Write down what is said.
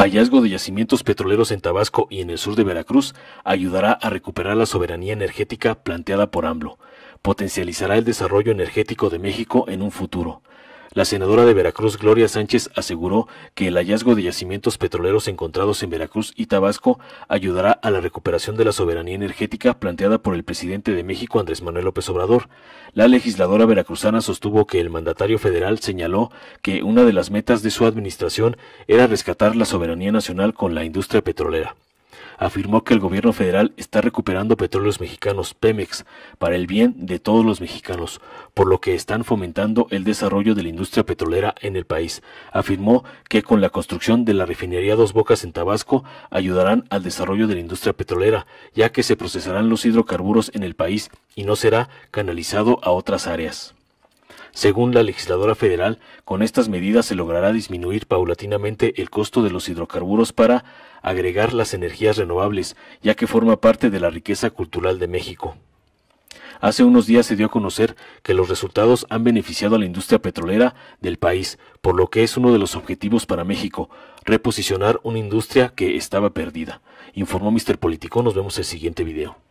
Hallazgo de yacimientos petroleros en Tabasco y en el sur de Veracruz ayudará a recuperar la soberanía energética planteada por AMLO. Potencializará el desarrollo energético de México en un futuro. La senadora de Veracruz, Gloria Sánchez, aseguró que el hallazgo de yacimientos petroleros encontrados en Veracruz y Tabasco ayudará a la recuperación de la soberanía energética planteada por el presidente de México, Andrés Manuel López Obrador. La legisladora veracruzana sostuvo que el mandatario federal señaló que una de las metas de su administración era rescatar la soberanía nacional con la industria petrolera afirmó que el gobierno federal está recuperando petróleos mexicanos Pemex para el bien de todos los mexicanos, por lo que están fomentando el desarrollo de la industria petrolera en el país. Afirmó que con la construcción de la refinería Dos Bocas en Tabasco ayudarán al desarrollo de la industria petrolera, ya que se procesarán los hidrocarburos en el país y no será canalizado a otras áreas. Según la legisladora federal, con estas medidas se logrará disminuir paulatinamente el costo de los hidrocarburos para agregar las energías renovables, ya que forma parte de la riqueza cultural de México. Hace unos días se dio a conocer que los resultados han beneficiado a la industria petrolera del país, por lo que es uno de los objetivos para México, reposicionar una industria que estaba perdida. Informó Mr. Politico. nos vemos en el siguiente video.